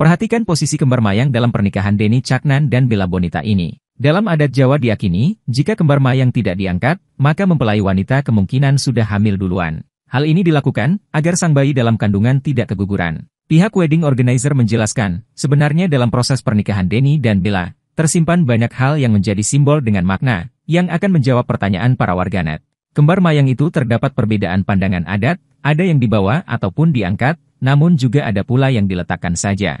Perhatikan posisi kembar mayang dalam pernikahan Denny Caknan dan Bella Bonita ini. Dalam adat Jawa diakini, jika kembar mayang tidak diangkat, maka mempelai wanita kemungkinan sudah hamil duluan. Hal ini dilakukan agar sang bayi dalam kandungan tidak keguguran. Pihak wedding organizer menjelaskan, sebenarnya dalam proses pernikahan Denny dan Bella, tersimpan banyak hal yang menjadi simbol dengan makna, yang akan menjawab pertanyaan para warganet. Kembar mayang itu terdapat perbedaan pandangan adat, ada yang dibawa ataupun diangkat, namun juga ada pula yang diletakkan saja.